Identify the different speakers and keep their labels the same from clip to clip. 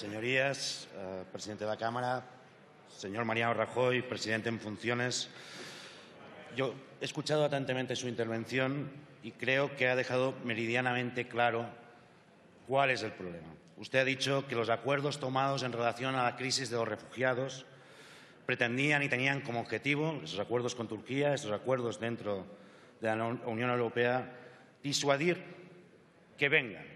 Speaker 1: Señorías, eh, presidente de la Cámara, señor Mariano Rajoy, presidente en funciones, yo he escuchado atentamente su intervención y creo que ha dejado meridianamente claro cuál es el problema. Usted ha dicho que los acuerdos tomados en relación a la crisis de los refugiados pretendían y tenían como objetivo, esos acuerdos con Turquía, esos acuerdos dentro de la Unión Europea, disuadir que vengan,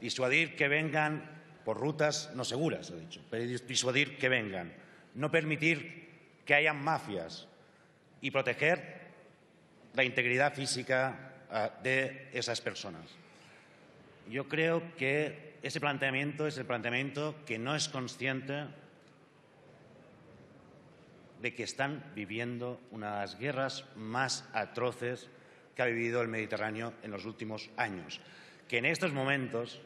Speaker 1: disuadir que vengan por rutas no seguras, he dicho, disuadir que vengan, no permitir que haya mafias y proteger la integridad física ah, de esas personas. Yo creo que ese planteamiento es el planteamiento que no es consciente de que están viviendo una de las guerras más atroces que ha vivido el Mediterráneo en los últimos años, que en estos momentos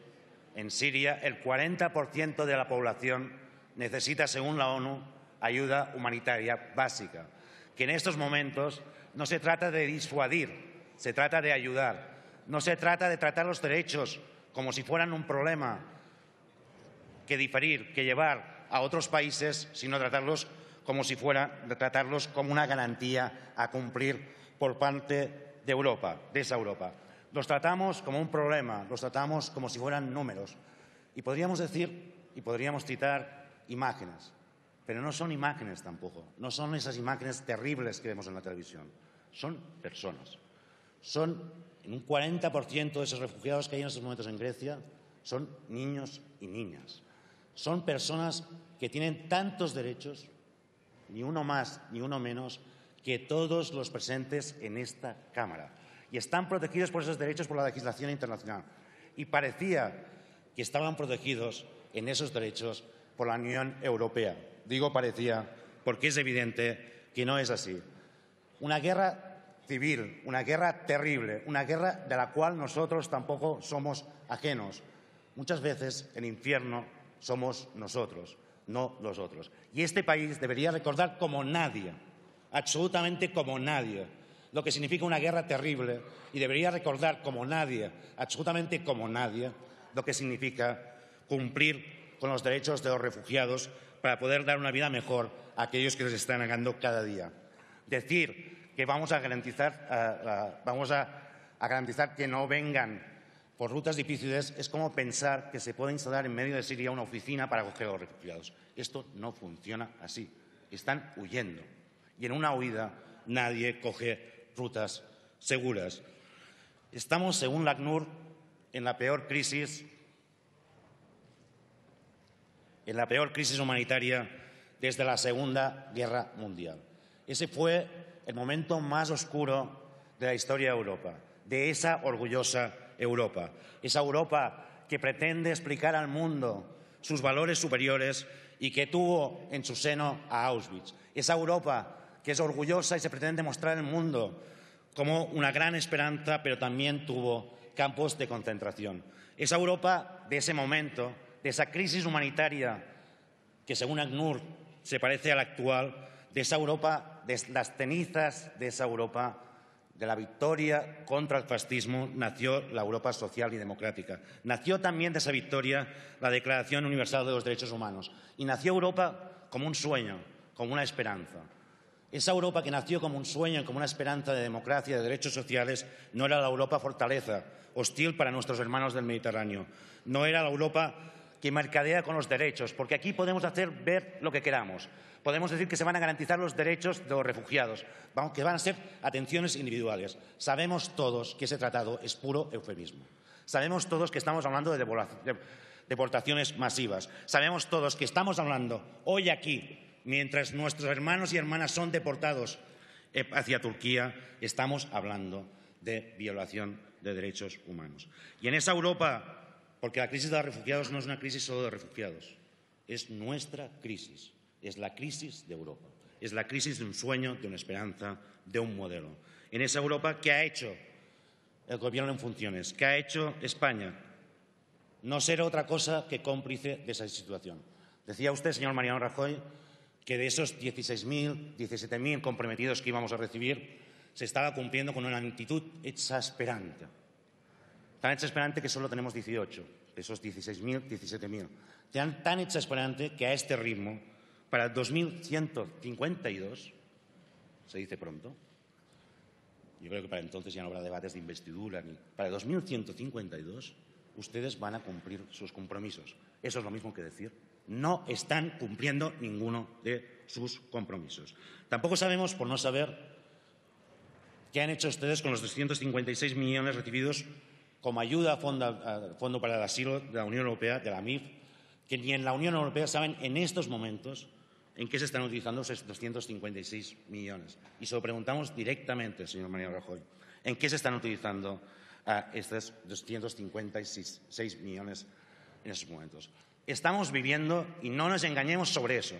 Speaker 1: en Siria, el 40% de la población necesita, según la ONU, ayuda humanitaria básica, que en estos momentos no se trata de disuadir, se trata de ayudar. No se trata de tratar los derechos como si fueran un problema que diferir, que llevar a otros países, sino tratarlos como si fuera tratarlos como una garantía a cumplir por parte de Europa, de esa Europa. Los tratamos como un problema, los tratamos como si fueran números. Y podríamos decir y podríamos citar imágenes, pero no son imágenes tampoco, no son esas imágenes terribles que vemos en la televisión, son personas. Son, en un 40% de esos refugiados que hay en estos momentos en Grecia, son niños y niñas. Son personas que tienen tantos derechos, ni uno más ni uno menos, que todos los presentes en esta Cámara y están protegidos por esos derechos por la legislación internacional. Y parecía que estaban protegidos en esos derechos por la Unión Europea. Digo parecía porque es evidente que no es así. Una guerra civil, una guerra terrible, una guerra de la cual nosotros tampoco somos ajenos. Muchas veces el infierno somos nosotros, no los otros. Y este país debería recordar como nadie, absolutamente como nadie, lo que significa una guerra terrible y debería recordar como nadie, absolutamente como nadie, lo que significa cumplir con los derechos de los refugiados para poder dar una vida mejor a aquellos que les están negando cada día. Decir que vamos a garantizar, garantizar que no vengan por rutas difíciles es como pensar que se puede instalar en medio de Siria una oficina para acoger a los refugiados. Esto no funciona así. Están huyendo. Y en una huida nadie coge rutas seguras. Estamos, según la ACNUR, en la peor crisis en la peor crisis humanitaria desde la Segunda Guerra Mundial. Ese fue el momento más oscuro de la historia de Europa, de esa orgullosa Europa, esa Europa que pretende explicar al mundo sus valores superiores y que tuvo en su seno a Auschwitz, esa Europa que es orgullosa y se pretende mostrar al mundo como una gran esperanza, pero también tuvo campos de concentración. Esa Europa de ese momento, de esa crisis humanitaria que según ACNUR se parece a la actual, de esa Europa, de las cenizas de esa Europa, de la victoria contra el fascismo, nació la Europa social y democrática. Nació también de esa victoria la Declaración Universal de los Derechos Humanos. Y nació Europa como un sueño, como una esperanza. Esa Europa que nació como un sueño, como una esperanza de democracia, de derechos sociales, no era la Europa fortaleza, hostil para nuestros hermanos del Mediterráneo. No era la Europa que mercadea con los derechos, porque aquí podemos hacer ver lo que queramos. Podemos decir que se van a garantizar los derechos de los refugiados, que van a ser atenciones individuales. Sabemos todos que ese tratado es puro eufemismo. Sabemos todos que estamos hablando de deportaciones masivas. Sabemos todos que estamos hablando hoy aquí mientras nuestros hermanos y hermanas son deportados eh, hacia Turquía, estamos hablando de violación de derechos humanos. Y en esa Europa, porque la crisis de los refugiados no es una crisis solo de refugiados, es nuestra crisis, es la crisis de Europa, es la crisis de un sueño, de una esperanza, de un modelo. En esa Europa ¿qué ha hecho el gobierno en funciones, ¿Qué ha hecho España, no ser otra cosa que cómplice de esa situación. Decía usted, señor Mariano Rajoy, que de esos 16.000, 17.000 comprometidos que íbamos a recibir, se estaba cumpliendo con una actitud exasperante. Tan exasperante que solo tenemos 18, esos 16.000, 17.000. Tan, tan exasperante que a este ritmo, para 2.152, se dice pronto, yo creo que para entonces ya no habrá debates de investidura, ni para 2.152 ustedes van a cumplir sus compromisos. Eso es lo mismo que decir no están cumpliendo ninguno de sus compromisos. Tampoco sabemos, por no saber, qué han hecho ustedes con los 256 millones recibidos como ayuda al Fondo, para el Asilo de la Unión Europea, de la MIF, que ni en la Unión Europea saben en estos momentos en qué se están utilizando esos 256 millones. Y se lo preguntamos directamente, señor María Rajoy, en qué se están utilizando a ah, estos 256 millones en estos momentos estamos viviendo, y no nos engañemos sobre eso,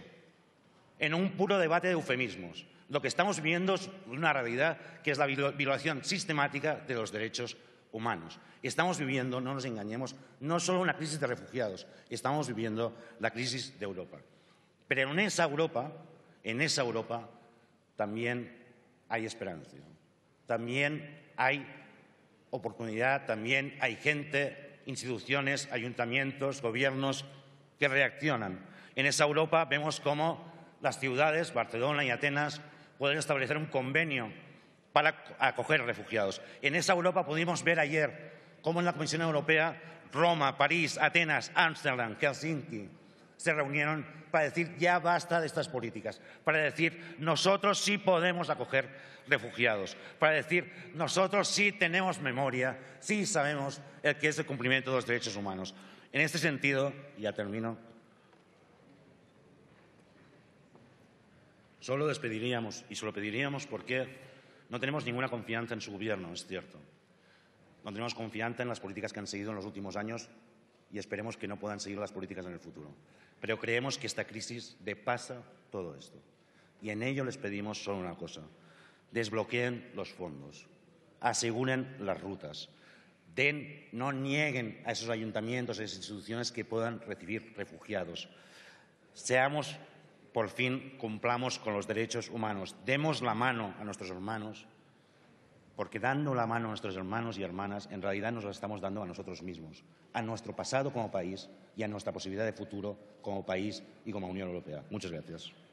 Speaker 1: en un puro debate de eufemismos. Lo que estamos viviendo es una realidad que es la violación sistemática de los derechos humanos. Estamos viviendo, no nos engañemos, no solo una crisis de refugiados, estamos viviendo la crisis de Europa. Pero en esa Europa, en esa Europa, también hay esperanza, también hay oportunidad, también hay gente instituciones, ayuntamientos, gobiernos que reaccionan. En esa Europa vemos cómo las ciudades, Barcelona y Atenas, pueden establecer un convenio para acoger refugiados. En esa Europa pudimos ver ayer cómo en la Comisión Europea Roma, París, Atenas, Ámsterdam, Helsinki, se reunieron para decir ya basta de estas políticas, para decir nosotros sí podemos acoger refugiados, para decir nosotros sí tenemos memoria, sí sabemos el que es el cumplimiento de los derechos humanos. En este sentido, ya termino, solo despediríamos y solo pediríamos porque no tenemos ninguna confianza en su gobierno, es cierto. No tenemos confianza en las políticas que han seguido en los últimos años y esperemos que no puedan seguir las políticas en el futuro. Pero creemos que esta crisis depasa todo esto. Y en ello les pedimos solo una cosa. Desbloqueen los fondos, aseguren las rutas, den, no nieguen a esos ayuntamientos, a esas instituciones que puedan recibir refugiados. Seamos, por fin, cumplamos con los derechos humanos, demos la mano a nuestros hermanos porque dando la mano a nuestros hermanos y hermanas, en realidad nos la estamos dando a nosotros mismos, a nuestro pasado como país y a nuestra posibilidad de futuro como país y como Unión Europea. Muchas gracias.